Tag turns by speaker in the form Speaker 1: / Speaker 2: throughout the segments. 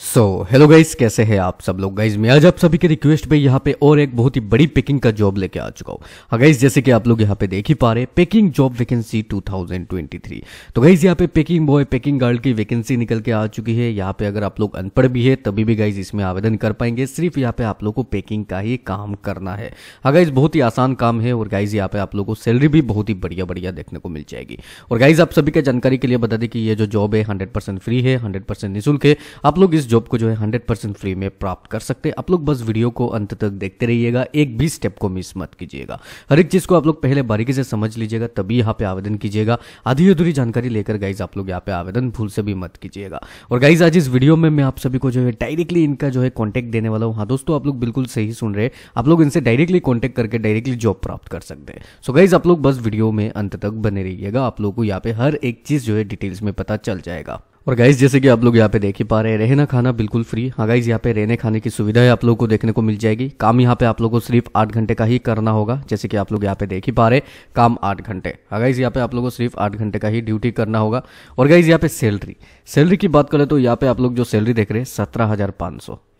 Speaker 1: so hello guys कैसे हैं आप सब लोग गाइज मैं आज आप सभी के रिक्वेस्ट पे यहाँ पे और एक बहुत ही बड़ी पेकिंग का जॉब लेके आ चुका हूँ हाँ गाइज जैसे कि आप लोग यहाँ पे देख ही पा रहे पेकिंग जॉब वैकेंसी 2023 तो गाइज यहाँ पे पेकिंग बॉय पिकिंग गर्ल की वैकेंसी निकल के आ चुकी है यहाँ पे अगर आप लोग अनपढ़ भी है तभी भी गाइज इसमें आवेदन कर पाएंगे सिर्फ यहाँ पे आप लोग को पैकिंग का ही काम करना है हाँ गाइज बहुत ही आसान काम है और गाइज यहाँ पे आप लोग को सैलरी भी बहुत ही बढ़िया बढ़िया देखने को मिल जाएगी और गाइज आप सभी का जानकारी के लिए बता दें कि ये जो जॉब है हंड्रेड फ्री है हंड्रेड निःशुल्क है आप लोग इस जॉब को जो है हंड्रेड परसेंट फ्री में प्राप्त कर सकते हैं आप लोग बस वीडियो को अंत तक देखते रहिएगा एक भी स्टेप को मिस मत कीजिएगा हर एक चीज़ को आप लोग पहले बारीकी से समझ लीजिएगा तभी यहाँ पे आवेदन कीजिएगा आधी अधूरी जानकारी लेकर गाइज आप लोग यहाँ पे आवेदन भूल से भी मत कीजिएगा और गाइज आज इस वीडियो में मैं आप सभी को जो है डायरेक्टली इनका जो है कॉन्टेक्ट देने वाला हूँ हाँ दोस्तों आप लोग बिल्कुल सही सुन रहे आप लोग इनसे डायरेक्टली कॉन्टेक्ट करके डायरेक्टली जॉब प्राप्त कर सकते हैं सो गाइज आप लोग बस वीडियो में अंत तक बने रहिएगा आप लोग को यहाँ पे हर एक चीज़ जो है डिटेल्स में पता चल जाएगा और गाइज जैसे कि आप लोग यहाँ पे देख ही पा रहे हैं रहना खाना बिल्कुल फ्री हाँ गाइज यहाँ पे रहने खाने की सुविधा है आप लोगों को देखने को मिल जाएगी काम यहाँ पे आप लोगों को सिर्फ आठ घंटे का ही करना होगा जैसे कि आप लोग यहाँ पे देख ही पा रहे काम आठ घंटे हाँ गाइज यहाँ पे आप लोगों को सिर्फ आठ घंटे का ही ड्यूटी करना होगा और गाइज यहाँ पे सैलरी सैलरी की बात करें तो यहाँ पे आप लोग जो सैलरी देख रहे हैं सत्रह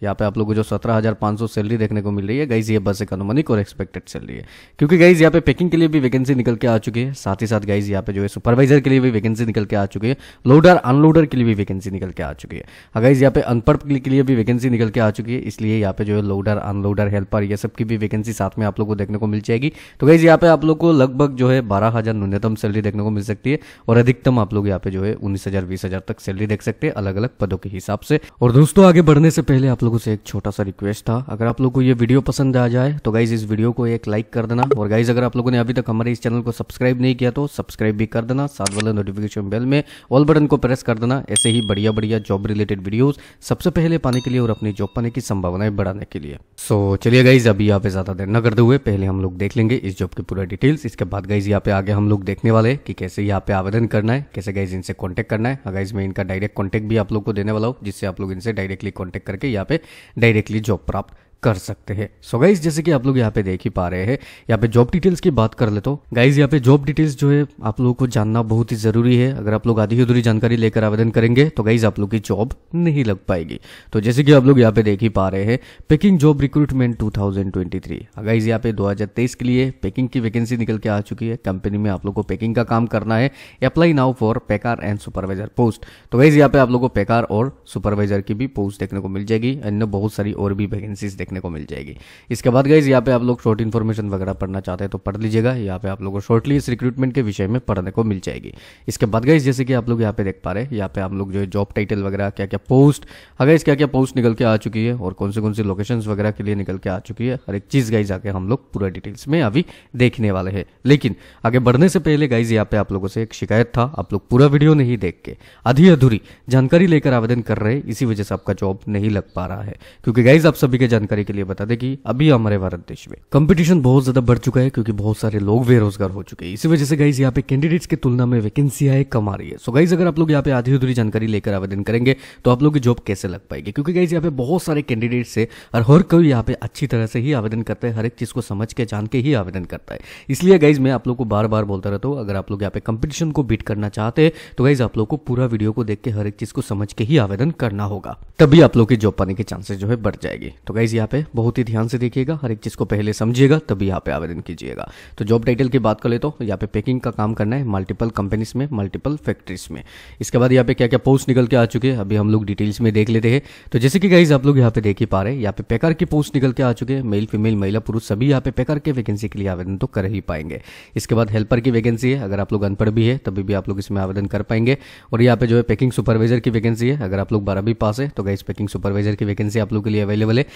Speaker 1: यहाँ पे आप लोगों को जो सत्रह हज़ार पाँच सौ सैलरी देखने को मिल रही है गाइज ये बस अनुमानिक और एक्सपेक्टेड सैलरी है क्योंकि गाइज यहाँ पे पैकिंग के लिए भी वैकेंसी निकल के आ चुकी है साथ ही साथ गाइज यहाँ पे जो है सुपरवाइजर के लिए भी वैकेंसी निकल के आ चुकी है लोडर अनलोडर के लिए भी वैकेंसी निकल के आ चुकी है गाइज हाँ, यहाँ पे अनपढ़ के लिए भी वैकेंसी निकल के आ चुकी है इसलिए यहाँ पे जो है लोडर अनलोडर हेल्पर ये सब की भी वैकेंसी साथ में आप लोग को देखने को मिल जाएगी तो गाइज यहाँ पे आप लोग को लगभग जो है बारह हज़ार न्यूनतम सैलरी देखने को मिल सकती है और अधिकतम आप लोग यहाँ पे जो है उन्नीस हज़ार बीस हज़ार तक सैलरी देख सकते हैं अलग अलग पदों के हिसाब से और दोस्तों आगे बढ़ने से पहले आप लोगों से एक छोटा सा रिक्वेस्ट था अगर आप लोगों को ये वीडियो पसंद आ जाए तो गाइज इस वीडियो को एक लाइक कर देना और गाइज अगर आप लोगों ने अभी तक हमारे इस चैनल को सब्सक्राइब नहीं किया तो सब्सक्राइब भी कर देना साथ वाले नोटिफिकेशन बेल में ऑल बटन को प्रेस कर देना ऐसे ही बढ़िया बढ़िया जॉब रिलेटेड वीडियोज सबसे पहले पाने के लिए और अपनी जॉब पाने की संभावनाएं बढ़ाने के लिए सो चलिए गाइज अभी यहाँ पे ज्यादा देर न करते हुए पहले हम लोग देख लेंगे इस जॉब की पूरा डिटेल्स इसके बाद गाइज यहाँ पे आगे हम लोग देखने वाले कि कैसे यहाँ पे आवेदन करना है कैसे गाइज इनसे कॉन्टेक्ट करना है गाइज में इनका डायरेक्ट कॉन्टेक्ट भी आप लोग को देने वाला हूँ जिससे आप लोग इनसे डायरेक्टली कॉन्टेक्ट करके यहाँ पे डायरेक्टली जॉब प्राप्त कर सकते हैं सो गाइज जैसे कि आप लोग यहाँ पे देख ही पा रहे हैं यहाँ पे जॉब डिटेल्स की बात कर ले तो गाइज यहाँ पे जॉब डिटेल्स जो है आप लोगों को जानना बहुत ही जरूरी है अगर आप लोग आधी अधूरी जानकारी लेकर आवेदन करेंगे तो गाइज आप लोग की जॉब नहीं लग पाएगी तो जैसे कि आप लोग यहाँ पे देख ही पा रहे हैं packing job recruitment two thousand twenty three guys यहाँ पे दो हजार तेईस के लिए पेकिंग की वैकेंसी निकल के आ चुकी है कंपनी में आप लोग को पेकिंग का काम करना है apply now for packer and supervisor post तो गाइज यहाँ पे आप लोग को पेकार और सुपरवाइजर की भी पोस्ट देखने को मिल जाएगी अन्य बहुत सारी और भी वैकेंसीज देखने को मिल जाएगी इसके बाद गाइज यहाँ पे आप लोग शॉर्ट इन्फॉर्मेशन वगैरह पढ़ना चाहते हैं तो पढ़ लीजिएगा यहाँ पे आप लोगों को शॉर्टली इस रिक्रूटमेंट के विषय में पढ़ने को मिल जाएगी इसके बाद गाइज जैसे कि आप लोग यहाँ पे देख पा रहे हैं यहाँ पे आप लोग जो है जॉब टाइटल वगैरह क्या क्या पोस्ट अगर इस क्या क्या पोस्ट निकल के आ चुकी है और कौन से कौन से लोकेशन वगैरह के लिए निकल के आ चुकी है हर एक चीज़ गाइज आके हम लोग पूरा डिटेल्स में अभी देखने वाले हैं लेकिन आगे बढ़ने से पहले गाइज यहाँ पे आप लोगों से एक शिकायत था आप लोग पूरा वीडियो नहीं देख के आधी अधूरी जानकारी लेकर आवेदन कर रहे इसी वजह से आपका जॉब नहीं लग पा रहा है क्योंकि गाइज आप सभी के जानकारी जानकारी के लिए बता दे कि अभी हमारे भारत देश में कंपटीशन बहुत ज्यादा बढ़ चुका है क्योंकि बहुत सारे लोग बेरोजगार हो चुके हैं इसी वजह से गाइज यहाँ पे कैंडिडेट्स की तुलना में वैकेंसी आए कम आ रही है सो गाइज अगर आप लोग यहाँ पे आधी अधूरी जानकारी लेकर आवेदन करेंगे तो आप लोग की जॉब कैसे लग पाएगी क्योंकि गाइज यहाँ पे बहुत सारे कैंडिडेट्स है और हर कोई यहाँ पे अच्छी तरह से ही आवेदन करता है हर एक चीज को समझ के जान के ही आवेदन करता है इसलिए गाइज मैं आप लोग को बार बार बोलता रहता हूँ अगर आप लोग यहाँ पे कंपटीशन को बीट करना चाहते हैं तो गाइज आप लोग को पूरा वीडियो को देख के हर एक चीज को समझ के ही आवेदन करना होगा तभी आप लोग की जॉब पाने के चांसेस जो है बढ़ जाएगी तो गाइज यहाँ यहाँ पे बहुत ही ध्यान से देखिएगा हर एक चीज़ को पहले समझिएगा तभी यहाँ पे आवेदन कीजिएगा तो जॉब टाइटल की बात कर ले तो यहाँ पे पैकिंग का काम करना है मल्टीपल कंपनीज में मल्टीपल फैक्ट्रीज में इसके बाद यहाँ पे क्या क्या पोस्ट निकल के आ चुके हैं अभी हम लोग डिटेल्स में देख लेते हैं तो जैसे कि गाइज आप लोग यहाँ पे देख ही पा रहे हैं यहाँ पे पैकर की पोस्ट निकल के आ चुके हैं मेल फीमेल महिला पुरुष सभी यहाँ पे पैकर के वैकेंसी के लिए आवेदन तो कर ही पाएंगे इसके बाद हेल्पर की वैकेंसी है अगर आप लोग अनपढ़ भी है तभी भी आप लोग इसमें आवेदन कर पाएंगे और यहाँ पे जो है पैकिंग सुपरवाइजर की वैकेंसी है अगर आप लोग बारहवीं पास है तो गाइज पैकिंग सुपरवाइजर की वैकेंसी आप लोग के लिए अवेलेबल है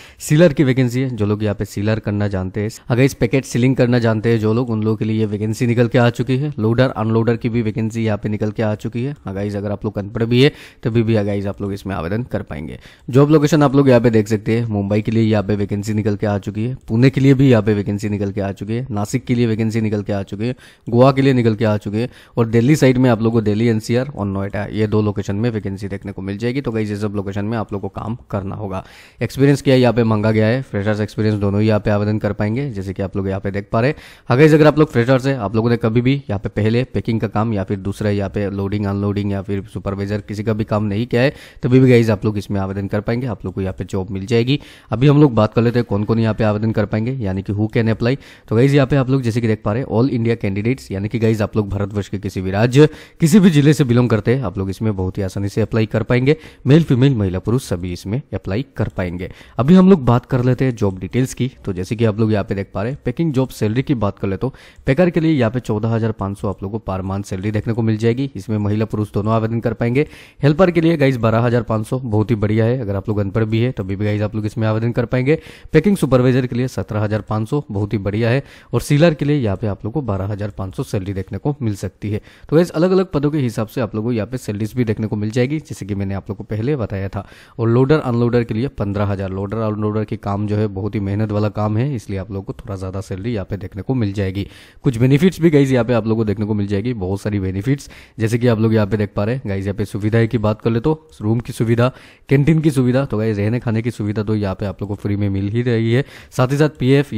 Speaker 1: सीलर की वैकेंसी है जो लोग यहाँ पे सीलर करना जानते हैं अगर इस पैकेट सीलिंग करना जानते हैं जो लोग उन लोगों के लिए वैकेंसी निकल के आ चुकी है लोडर अनलोडर की भी वैकेंसी यहाँ पे निकल के आ चुकी है अगाइज हाँ अगर आप लोग अनपढ़ भी है तभी भी अगाइज हाँ आप लोग इसमें आवेदन कर पाएंगे जॉब लोकेशन आप लोग यहाँ पे देख सकते हैं मुंबई के लिए यहाँ पे वैकेंसी निकल के आ चुकी है पुणे के लिए भी यहाँ पे वैकेंसी निकल के आ चुकी है नासिक के लिए वैकेंसी निकल के आ चुकी है गोवा के लिए निकल के आ चुकी है और दिल्ली साइड में आप लोग को दिल्ली एनसीआर और नोएडा ये दो लोकेशन में वैकेंसी देखने को मिल जाएगी तो गाइज ये सब लोकेशन में आप लोग को काम करना होगा एक्सपीरियंस किया यहाँ पे मंगा गया है फ्रेशर्स एक्सपीरियंस दोनों ही यहाँ पे आवेदन कर पाएंगे जैसे कि आप लोग यहाँ पे देख पा रहे हैं अगर अगर आप लोग फ्रेशर्स हैं आप लोगों ने कभी भी यहाँ पे पहले पैकिंग का काम या फिर दूसरा यहाँ पे लोडिंग अनलोडिंग या फिर सुपरवाइजर किसी का भी काम नहीं किया है तभी भी गाइज आप लोग इसमें आवेदन कर पाएंगे आप लोग को यहाँ पे जॉब मिल जाएगी अभी हम लोग बात कर लेते हैं कौन कौन यहाँ पे आवेदन कर पाएंगे यानी कि हु कैन अप्लाई तो गाइज यहाँ पे आप लोग जैसे कि देख पा रहे ऑल इंडिया कैंडिडेट्स यानी कि गाइज आप लोग भारतवर्ष के किसी भी राज्य किसी भी जिले से बिलोंग करते हैं आप लोग इसमें बहुत ही आसानी से अप्लाई कर पाएंगे मेल फीमेल महिला पुरुष सभी इसमें अप्लाई कर पाएंगे अभी हम लोग बात बात कर लेते हैं जॉब डिटेल्स की तो जैसे कि आप लोग यहाँ पे देख पा रहे हैं पैकिंग जॉब सैलरी की बात कर ले तो पैकर के लिए यहाँ पे 14,500 आप लोगों को पर मंथ सैलरी देखने को मिल जाएगी इसमें महिला पुरुष दोनों आवेदन कर पाएंगे हेल्पर के लिए गाइज बारह बहुत ही बढ़िया है अगर आप लोग अनपढ़ भी है तो भी गाइज आप लोग इसमें आवेदन कर पाएंगे पैकिंग सुपरवाइजर के लिए सत्रह बहुत ही बढ़िया है और सीलर के लिए यहाँ पे आप लोग को बारह सैलरी देखने को मिल सकती है तो गाइज अलग अलग पदों के हिसाब से आप लोग को यहाँ पे सैलरीज भी देखने को मिल जाएगी जैसे कि मैंने आप लोग को पहले बताया था और लोडर अनलोडर के लिए पंद्रह हजार लोडर अनलोडर कि काम जो है बहुत ही मेहनत वाला काम है इसलिए आप लोग को थोड़ा ज़्यादा सैलरी यहाँ पे देखने को मिल जाएगी कुछ बेनिफिट्स भी गाइज यहाँ पे आप लोग को देखने को मिल जाएगी बहुत सारी बेनिफिट्स जैसे कि आप लोग यहाँ पे देख पा रहे हैं गाइज यहाँ पे सुविधाएं की बात कर ले तो रूम की सुविधा कैंटीन की सुविधा तो गाइज रहने खाने की सुविधा तो यहाँ पे आप लोग को फ्री में मिल ही रही है साथ ही साथ पी एफ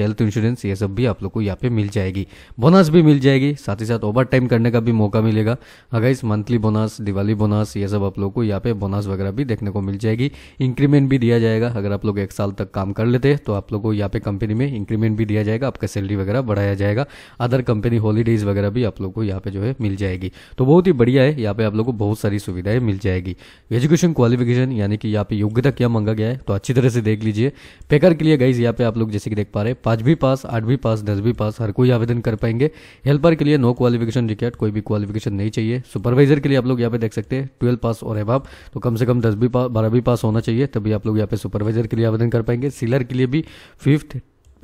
Speaker 1: हेल्थ इंश्योरेंस ये सब भी आप लोग को यहाँ पे मिल जाएगी बोनस भी मिल जाएगी साथ ही साथ ओवर टाइम करने का भी मौका मिलेगा guys monthly bonus Diwali bonus ये सब आप लोग को यहाँ पे बोनस वगैरह भी देखने को मिल जाएगी इंक्रीमेंट भी दिया जाएगा अगर आप लोग एक साल तक काम कर लेते हैं तो आप लोगों को यहाँ पे कंपनी में इंक्रीमेंट भी दिया जाएगा आपका सैलरी वगैरह बढ़ाया जाएगा अदर कंपनी हॉलीडेज वगैरह भी आप लोग को यहाँ पे जो है मिल जाएगी तो बहुत ही बढ़िया है यहाँ पे आप लोग को बहुत सारी सुविधाएं मिल जाएगी एजुकेशन क्वालिफिकेशन यानी कि यहाँ पे योग्यता क्या मांगा गया है तो अच्छी तरह से देख लीजिए पेकर के लिए गाइज यहाँ पे आप लोग जैसे कि देख पा रहे हैं पांचवीं पास आठवीं पास दसवीं पास हर कोई आवेदन कर पाएंगे हेल्पर के लिए नो क्वालिफिकेशन रिकेट कोई भी क्वालिफिकेशन नहीं चाहिए सुपरवाइजर के लिए आप लोग यहाँ पे देख सकते हैं ट्वेल्व पास और एबाब तो कम से कम दसवीं पास बारहवीं पास होना चाहिए तभी आप लोग यहाँ पे सुपरवाइजर के लिए आवेदन कर पाएंगे सिलर के लिए भी फिफ्थ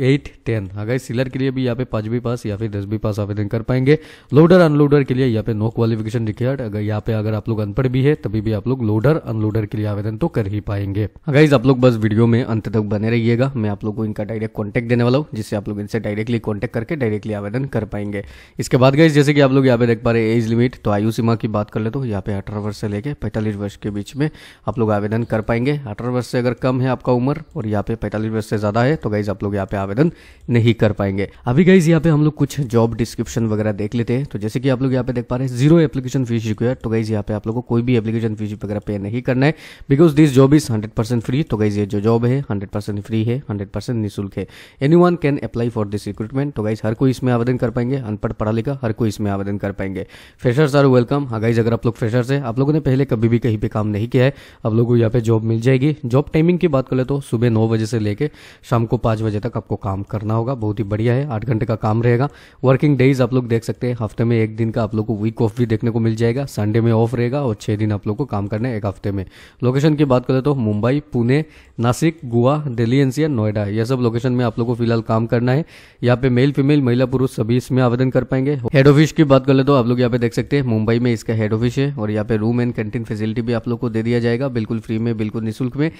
Speaker 1: एट टेन अगर सिलर के लिए भी यहाँ पे पाँच भी पास या फिर दस भी पास आवेदन कर पाएंगे लोडर अनलोडर के लिए यहाँ पे नो क्वालिफिकेशन रिक्वायर्ड अगर यहाँ पे अगर आप लोग अनपढ़ भी है तभी भी आप लोग लोडर अनलोडर के लिए आवेदन तो कर ही पाएंगे अगर हाँ आप लोग बस वीडियो में अंत तक बने रहिएगा मैं आप लोग को इनका डायरेक्ट कॉन्टैक्ट देने वाला हूँ जिससे आप लोग इनसे डायरेक्टली कॉन्टैक्ट करके डायरेक्टली आवेदन कर पाएंगे इसके बाद गई जैसे कि आप लोग यहाँ पे देख पा रहे एज लिमिट तो आयु सीमा की बात कर ले तो यहाँ पे अठारह वर्ष से लेकर पैंतालीस वर्ष के बीच में आप लोग आवेदन कर पाएंगे अठारह वर्ष से अगर कम है आपका उम्र और यहाँ पे पैंतालीस वर्ष से ज्यादा है तो गाइज आप लोग यहाँ पे आवेदन नहीं कर पाएंगे अभी गाइज यहाँ पे हम लोग कुछ जॉब डिस्क्रिप्शन वगैरह देख लेते हैं तो जैसे कि आप लोग यहाँ पे देख पा रहे हैं जीरो एप्लीकेशन फीस रिक्वायर तो गाइज यहाँ पे आप लोग को कोई भी एप्लीकेशन फीस वगैरह पे नहीं करना है because this job is hundred free तो गाइज ये जो जॉब है हंड्रेड परसेंट फ्री है हंड्रेड परसेंट निःशुल्क है any one can apply for this recruitment तो गाइज हर कोई इसमें आवेदन कर पाएंगे अनपढ़ पढ़ा लिखा हर कोई इसमें आवेदन कर पाएंगे फ्रेशर्स आर वेलकम हाँ गाइज अगर आप लोग फ्रेशर्स है आप लोगों ने पहले कभी भी कहीं पे काम नहीं किया है आप लोगों को यहाँ पे जॉब मिल जाएगी जॉब टाइमिंग की बात कर ले तो सुबह नौ बजे से लेकर शाम को पांच बजे तक आपको काम करना होगा बहुत ही बढ़िया है आठ घंटे का काम रहेगा वर्किंग डेज आप लोग देख सकते हैं हफ्ते में एक दिन का आप लोग को वीक ऑफ भी देखने को मिल जाएगा संडे में ऑफ रहेगा और छः दिन आप लोग को काम करना है एक हफ्ते में लोकेशन की बात करें तो मुंबई पुणे नासिक गोवा दिल्ली एनसीआर नोएडा यह सब लोकेशन में आप लोग को फिलहाल काम करना है यहाँ पे मेल फीमेल महिला पुरुष सभी इसमें आवेदन कर पाएंगे हेड ऑफिस की बात कर ले तो आप लोग यहाँ पे देख सकते हैं मुंबई में इसका हेड ऑफिस है और यहाँ पे रूम एंड कैंटीन फैसिलिटी भी आप लोग को दे दिया जाएगा बिल्कुल फ्री में बिल्कुल निःशुल्क में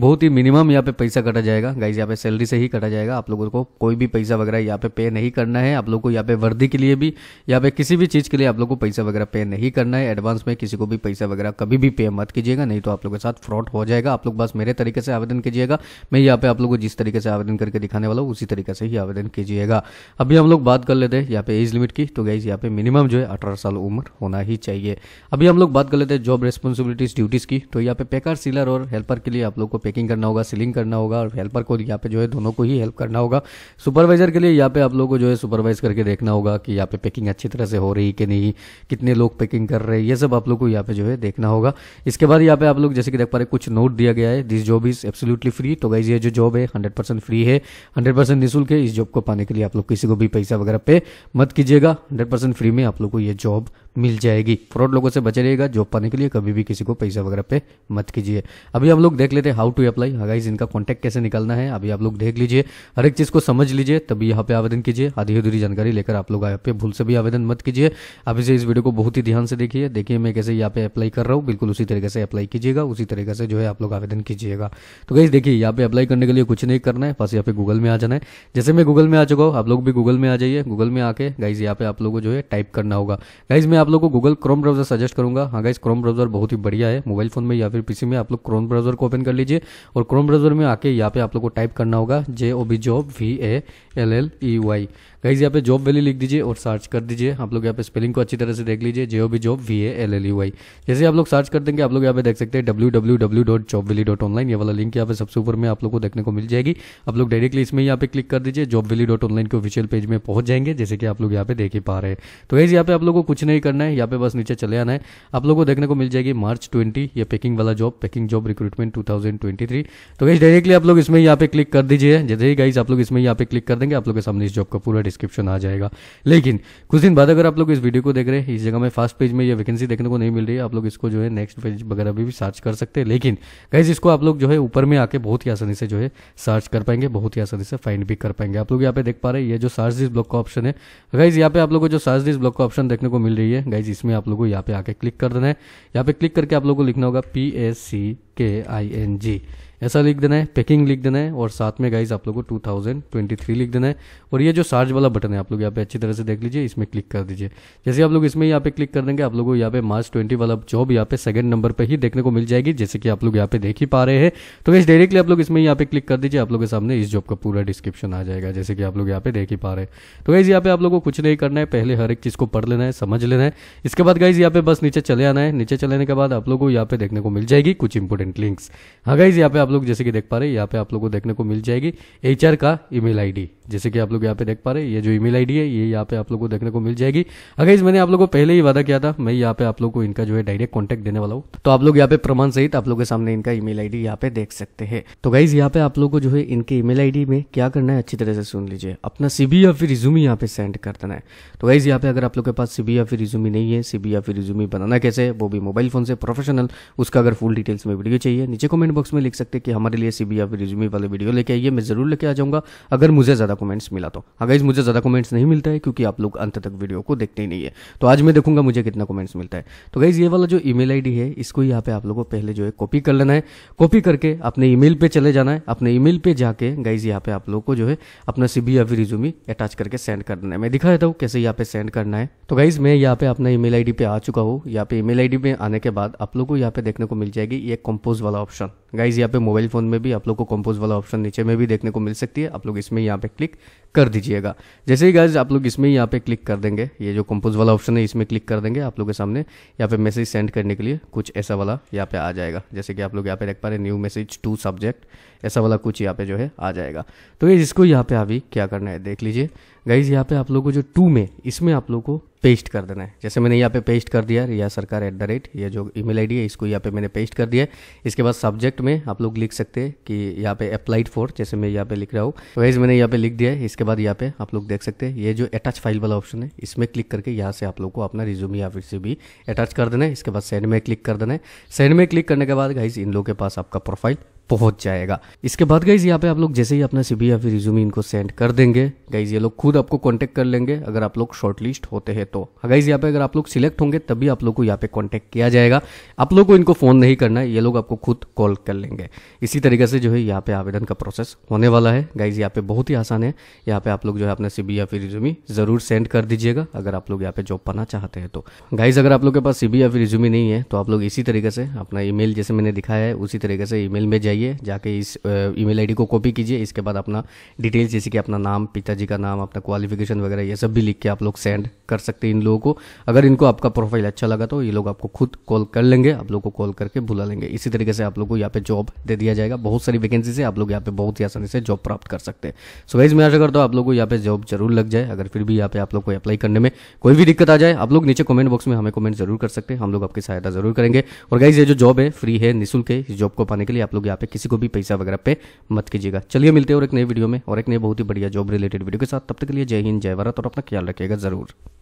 Speaker 1: बहुत ही मिनिमम यहाँ पे पैसा कटा जाएगा गाइज यहाँ पे सैलरी से ही कटा जाएगा आप लोगों को कोई भी पैसा वगैरह यहाँ पे पे नहीं करना है आप लोग को यहाँ पे वर्दी के लिए भी यहाँ पे किसी भी चीज़ के लिए आप लोगों को पैसा वगैरह पे नहीं करना है एडवांस में किसी को भी पैसा वगैरह कभी भी पे मत कीजिएगा नहीं तो आप लोग के साथ फ्रॉड हो जाएगा आप लोग बस मेरे तरीके से आवेदन कीजिएगा मैं यहाँ पे आप लोग को जिस तरीके से आवेदन करके दिखाने वाला हूँ उसी तरीके से ही आवेदन कीजिएगा अभी हम लोग बात कर लेते हैं यहाँ पे एज लिमिट की तो गाइज यहाँ पे मिनिमम जो है अठारह साल उम्र होना ही चाहिए अभी हम लोग बात कर लेते हैं जॉब रेस्पॉन्सिबिलिटीज ड्यूटीज़ की तो यहाँ पे पैकर सीलर और हेल्पर के लिए आप लोग को पैकिंग करना होगा सीलिंग करना होगा और हेल्पर को यहाँ पे जो है दोनों को ही हेल्प करना करना होगा सुपरवाइजर के लिए यहाँ पे आप लोगों को जो है सुपरवाइज करके देखना होगा कि यहाँ पे पैकिंग अच्छी तरह से हो रही कि नहीं कितने लोग पैकिंग कर रहे हैं ये सब आप लोग को यहाँ पे जो है देखना होगा इसके बाद यहाँ पे आप लोग जैसे कि देख पा रहे कुछ नोट दिया गया है this job is absolutely free तो गाइज ये जो जॉब है हंड्रेड फ्री है हंड्रेड परसेंट निःशुल्क है इस जॉब को पाने के लिए आप लोग किसी को भी पैसा वगैरह पे मत कीजिएगा हंड्रेड फ्री में आप लोग को ये जॉब मिल जाएगी फ्रॉड लोगों से बचे रहेगा जॉब पाने के लिए कभी भी किसी को पैसा वगैरह पे मत कीजिए अभी आप लोग देख लेते हैं हाउ टू अप्लाई गाइज इनका कॉन्टैक्ट कैसे निकलना है अभी आप लोग देख लीजिए हर एक चीज़ को समझ लीजिए तभी यहाँ पे आवेदन कीजिए आधी अधूरी जानकारी लेकर आप लोग यहाँ पे भूल से भी आवेदन मत कीजिए आप इसे इस वीडियो को बहुत ही ध्यान से देखिए देखिए मैं कैसे यहाँ पे अप्लाई कर रहा हूँ बिल्कुल उसी तरीके से अप्लाई कीजिएगा उसी तरीके से जो है आप लोग आवेदन कीजिएगा तो गई देखिए यहाँ पे अप्लाई करने के लिए कुछ नहीं करना है बस यहाँ पे गूगल में आ जाना है जैसे मैं गूगल में आ चुका हूँ आप लोग भी गूगल में आ जाइए गूगल में आके गाइज यहाँ पे आप लोग को जो है टाइप करना होगा गाइज मैं आप लोग को गूगल क्रोम ब्राउजर सजेस्ट करूंगा हाँ गाइज क्रोम ब्राउजर बहुत ही बढ़िया है मोबाइल फोन में या फिर पीसी में आप लोग क्रोम ब्राउजर को ओपन कर लीजिए और क्रोम ब्राउजर में आके यहाँ पे आप लोग को टाइप करना होगा J O B job V A L L E Y guys यहाँ पे जॉब वैली लिख दीजिए और सर्च कर दीजिए आप लोग यहाँ पे स्पेलिंग को अच्छी तरह से देख लीजिए J O B job V A L L E Y जैसे आप लोग सर्च कर देंगे आप लोग यहाँ पे देख सकते हैं W W W dot job valley dot online ये वाला लिंक यहाँ पे सबसे ऊपर में आप लोग को देखने को मिल जाएगी आप लोग डायरेक्टली इसमें यहाँ पे क्लिक कर दीजिए जॉब वैली डॉट ऑनलाइन के ऑफिशियल पेज में पहुंच जाएंगे जैसे कि आप लोग यहाँ पे देख ही पा रहे हैं तो गाइज यहाँ पे आप लोग को कुछ नहीं करना है यहाँ पे बस नीचे चले आना है आप लोग को देखने को मिल जाएगी मार्च ट्वेंटी ये पैकिंग वाला job packing job recruitment two तो गाइज डायरेक्टली आप लोग इसमें यहाँ पे क्लिक कर दीजिए जैसे ही गाइज गाइज आप लोग इसमें यहाँ पे क्लिक कर देंगे आप लोग के सामने इस जॉब का पूरा डिस्क्रिप्शन आ जाएगा लेकिन कुछ दिन बाद अगर आप लोग इस वीडियो को देख रहे हैं इस जगह में फर्स्ट पेज में यह वैकेंसी देखने को नहीं मिल रही है आप लोग इसको जो है नेक्स्ट पेज वगैरह भी, भी सर्च कर सकते हैं लेकिन गाइज इसको आप लोग जो है ऊपर में आके बहुत ही आसानी से जो है सर्च कर पाएंगे बहुत ही आसानी से फाइंड भी कर पाएंगे आप लोग यहाँ पे देख पा रहे हैं ये जो सर्च दिस ब्लॉक का ऑप्शन है गाइज यहाँ पे आप लोग को जो सर्च दिस ब्लॉक का ऑप्शन देखने को मिल रही है गाइज इसमें आप लोग को यहाँ पे आके क्लिक कर देना है यहाँ पे क्लिक करके आप लोग को लिखना होगा पी एस सी के आई एन जी ऐसा लिख देना है पैकिंग लिख देना है और साथ में गाइज आप लोग को 2023 लिख देना है और ये जो सार्ज वाला बटन है आप लोग यहाँ पे अच्छी तरह से देख लीजिए इसमें क्लिक कर दीजिए जैसे आप लोग इसमें यहाँ पे क्लिक कर देंगे आप लोग को यहाँ पे मार्च ट्वेंटी वाला जॉब यहाँ पे सेकंड नंबर पर ही देखने को मिल जाएगी जैसे कि आप लोग यहाँ पे देख ही पा रहे हैं तो गाइज डायरेक्टली आप लोग इसमें यहाँ पे क्लिक कर दीजिए आप लोग के सामने इस जॉब का पूरा डिस्क्रिप्शन आ जाएगा जैसे कि आप लोग यहाँ पे देख ही पा रहे हैं तो गाइज यहाँ पे आप लोग को कुछ नहीं करना है पहले हर एक चीज को पढ़ लेना है समझ लेना है इसके बाद गाइज यहाँ पे बस नीचे चले आना है नीचे चलेने के बाद आप लोग को यहाँ पे देखने को मिल जाएगी कुछ इंपोर्टेंट लिंक्स हाँ गाइज यहाँ पे आप लोग जैसे कि देख पा रहे हैं यहाँ पे आप लोगों को देखने को मिल जाएगी एच का ईमेल आईडी जैसे कि आप लोग यहाँ पे देख पा रहे हैं ये जो ईमेल आईडी है ये यहाँ पे आप लोगों को देखने को मिल जाएगी अगर मैंने आप लोगों को पहले ही वादा किया था मैं यहाँ पे आप लोग को इनका जो है डायरेक्ट कॉन्टेक्ट देने वाला हूँ तो आप लोग यहाँ पे प्रमाण सहित आप लोग के सामने इनका ईमेल आईडी यहाँ पे देख सकते हैं तो गाइज यहाँ पे आप लोग को जो है इनके ईमेल आईडी में क्या करना है अच्छी तरह से सुन लीजिए अपना सीबी या फिर रिज्यूम यहाँ पे सेंड कर देना है तो गाइज यहाँ पे अगर आप लोग के पास सीबी या फिर रिज्यूमी नहीं है सीबी या फिर रिज्यूमी बनाना कैसे वो भी मोबाइल फोन से प्रोफेशनल उसका अगर फुल डिटेल्स में वीडियो चाहिए नीचे कॉमेंट बॉक्स में लिख सकते कि हमारे लिए सी या फिर रिज्यूमी वाले वीडियो लेके आइए मैं ज़रूर लेके आ जाऊँगा अगर मुझे ज़्यादा कमेंट्स मिला तो अगर हाँ मुझे ज़्यादा कमेंट्स नहीं मिलता है क्योंकि आप लोग अंत तक वीडियो को देखते ही नहीं है तो आज मैं देखूंगा मुझे कितना कमेंट्स मिलता है तो गाइज ये वाला जो ईमेल आईडी है इसको यहाँ पे आप लोगों को पहले जो है कॉपी कर लेना है कॉपी करके अपने ईमेल पे चले जाना है अपने ईमेल पे जाके गाइज यहाँ पे आप लोग को जो है अपना सीबी या फिर रिज्यूमी अटैच करके सेंड कर देना है मैं दिखा देता हूँ कैसे यहाँ पे सेंड करना है तो गाइज मैं यहाँ पे अपना ईमेल आईडी पे आ चुका हूँ यहाँ पे ईमेल आईडी पे आने के बाद आप लोग को यहाँ पे देखने को मिल जाएगी ये कंपोज वाला ऑप्शन गाइज यहाँ पे मोबाइल फ़ोन में भी आप लोग को कंपोज वाला ऑप्शन नीचे में भी देखने को मिल सकती है आप लोग इसमें यहाँ पे क्लिक कर दीजिएगा जैसे ही गाइज आप लोग इसमें यहाँ पे क्लिक कर देंगे ये जो कंपोज वाला ऑप्शन है इसमें क्लिक कर देंगे आप लोग के सामने यहाँ पे मैसेज सेंड करने के लिए कुछ ऐसा वाला यहाँ पे आ जाएगा जैसे कि आप लोग यहाँ पे देख पा रहे न्यू मैसेज टू सब्जेक्ट ऐसा वाला कुछ यहाँ पे जो है आ जाएगा तो ये इसको यहाँ पे अभी क्या करना है देख लीजिए गाइज यहाँ पे आप लोगों को जो टू में इसमें आप लोग को पेस्ट कर देना है जैसे मैंने यहाँ पे पेस्ट कर दिया रिया सरकार एट द रेट ये जो ईमेल आईडी है इसको यहाँ पे मैंने पेस्ट कर दिया है इसके बाद सब्जेक्ट में आप लोग लिख सकते हैं कि यहाँ पे अप्लाइड फॉर जैसे मैं यहाँ पे लिख रहा हूँ वाइज तो मैंने यहाँ पे लिख दिया है इसके बाद यहाँ पे आप लोग देख सकते हैं ये जो अटैच फाइल वाला ऑप्शन है इसमें क्लिक करके यहाँ से आप लोग को अपना रिज्यूम या फिर से भी अटैच कर देना है इसके बाद सेंड में क्लिक कर देना है सेंड में क्लिक करने के बाद गाइज इन लोग के पास आपका प्रोफाइल पहुंच जाएगा इसके बाद गाइज यहाँ पे आप लोग जैसे ही अपना सीबी या फिर रिज्यूम इनको सेंड कर देंगे गाइज ये लोग खुद आपको कॉन्टेक्ट कर लेंगे अगर आप लोग शॉर्टलिस्ट होते हैं तो गाइज हाँ यहाँ पे अगर आप लोग सिलेक्ट होंगे तभी आप लोग को यहाँ पे कॉन्टेक्ट किया जाएगा आप लोग को इनको फोन नहीं करना है ये लोग आपको खुद कॉल कर लेंगे इसी तरीके से जो है यहाँ पे आवेदन का प्रोसेस होने वाला है गाइज यहाँ पे बहुत ही आसान है यहाँ पे आप लोग जो है अपना सीबी या फिर रिज्यूम जरूर सेंड कर दीजिएगा अगर आप लोग यहाँ पे जॉब पाना चाहते हैं तो गाइज अगर आप लोग के पास सीबी या फिर रिज्यूमी नहीं है तो आप लोग इसी तरीके से अपना ई जैसे मैंने दिखाया है उसी तरीके से ई में जाइए जाइए जाके इस ईमेल आईडी को कॉपी कीजिए इसके बाद अपना डिटेल्स जैसे कि अपना नाम पिताजी का नाम अपना क्वालिफिकेशन वगैरह ये सब भी लिख के आप लोग सेंड कर सकते हैं इन लोगों को अगर इनको आपका प्रोफाइल अच्छा लगा तो ये लोग आपको खुद कॉल कर लेंगे आप लोग को कॉल करके बुला लेंगे इसी तरीके से आप लोग को यहाँ पे जॉब दे दिया जाएगा बहुत सारी वैकेंसी से आप लोग यहाँ पे बहुत ही आसानी से जॉब प्राप्त कर सकते हैं सो वाइज मैं आशा करता हूँ आप लोग को यहाँ पे जॉब जरूर लग जाए अगर फिर भी यहाँ पे आप लोग को अप्लाई करने में कोई भी दिक्कत आ जाए आप लोग नीचे कमेंट बॉक्स में हमें कमेंट जरूर कर सकते हैं हम लोग आपकी सहायता जरूर करेंगे और गाइज ये जो जॉब है फ्री है निःशुल्क है इस जॉब को पाने के लिए आप लोग यहाँ पे किसी को भी पैसा वगैरह पे मत कीजिएगा चलिए मिलते हैं और एक नई वीडियो में और एक नई बहुत ही बढ़िया जॉब रिलेटेड वीडियो के साथ तब तक के लिए जय हिंद जय भारत और अपना ख्याल रखिएगा जरूर